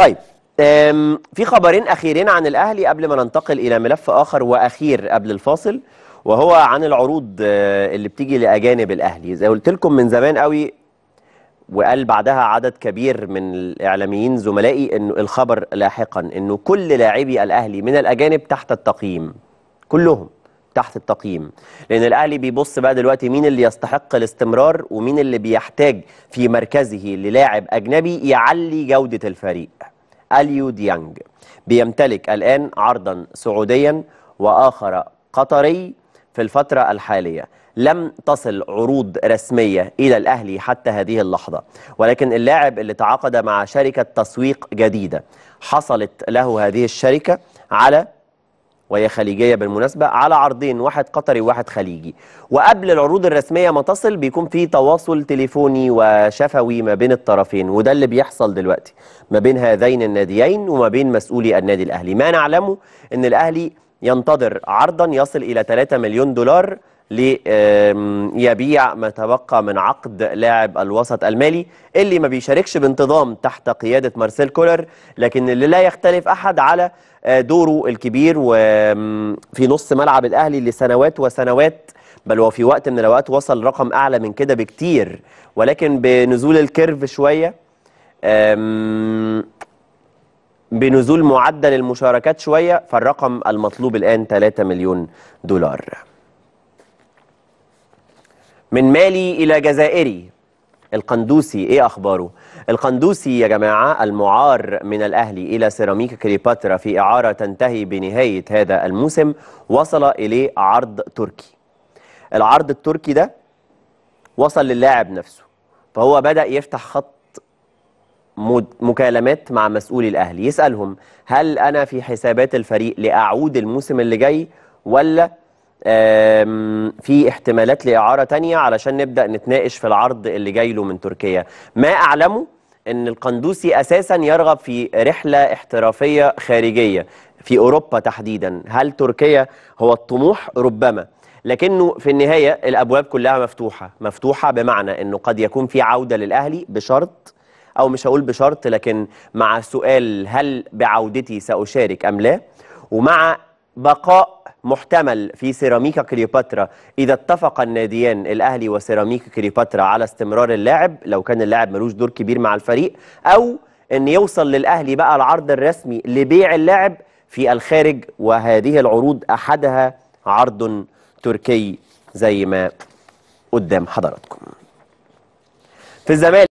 طيب في خبرين أخيرين عن الأهلي قبل ما ننتقل إلى ملف آخر وأخير قبل الفاصل وهو عن العروض آه، اللي بتيجي لأجانب الأهلي زي قلت لكم من زمان قوي وقال بعدها عدد كبير من الإعلاميين زملائي انه الخبر لاحقا أنه كل لاعبي الأهلي من الأجانب تحت التقييم كلهم تحت التقييم لأن الأهلي بيبص بقى دلوقتي مين اللي يستحق الاستمرار ومين اللي بيحتاج في مركزه للاعب أجنبي يعلي جودة الفريق أليو ديانج بيمتلك الآن عرضا سعوديا وآخر قطري في الفترة الحالية لم تصل عروض رسمية إلى الأهلي حتى هذه اللحظة ولكن اللاعب اللي تعاقد مع شركة تسويق جديدة حصلت له هذه الشركة على وهي خليجية بالمناسبة على عرضين واحد قطري وواحد خليجي وقبل العروض الرسمية ما تصل بيكون في تواصل تليفوني وشفوي ما بين الطرفين وده اللي بيحصل دلوقتي ما بين هذين الناديين وما بين مسؤولي النادي الأهلي ما نعلمه أن الأهلي ينتظر عرضا يصل إلى 3 مليون دولار ليبيع ما تبقى من عقد لاعب الوسط المالي اللي ما بيشاركش بانتظام تحت قيادة مارسيل كولر لكن اللي لا يختلف أحد على آه، دوره الكبير وفي نص ملعب الأهلي لسنوات وسنوات بل وفي وقت من الأوقات وصل رقم أعلى من كده بكتير ولكن بنزول الكيرف شوية بنزول معدل المشاركات شوية فالرقم المطلوب الآن 3 مليون دولار من مالي إلى جزائري القندوسي ايه اخباره القندوسي يا جماعه المعار من الاهلي الى سيراميكا كليوباترا في اعاره تنتهي بنهايه هذا الموسم وصل اليه عرض تركي العرض التركي ده وصل للاعب نفسه فهو بدا يفتح خط مكالمات مع مسؤولي الاهلي يسالهم هل انا في حسابات الفريق لاعود الموسم اللي جاي ولا في احتمالات لإعارة تانية علشان نبدأ نتناقش في العرض اللي جاي له من تركيا ما أعلمه أن القندوسي أساسا يرغب في رحلة احترافية خارجية في أوروبا تحديدا هل تركيا هو الطموح ربما لكنه في النهاية الأبواب كلها مفتوحة مفتوحة بمعنى أنه قد يكون في عودة للأهلي بشرط أو مش هقول بشرط لكن مع سؤال هل بعودتي سأشارك أم لا ومع بقاء محتمل في سيراميكا كليوباترا إذا اتفق الناديان الأهلي وسيراميكا كليوباترا على استمرار اللاعب لو كان اللاعب ملوش دور كبير مع الفريق أو أن يوصل للأهلي بقى العرض الرسمي لبيع اللاعب في الخارج وهذه العروض أحدها عرض تركي زي ما قدام حضراتكم في الزمالك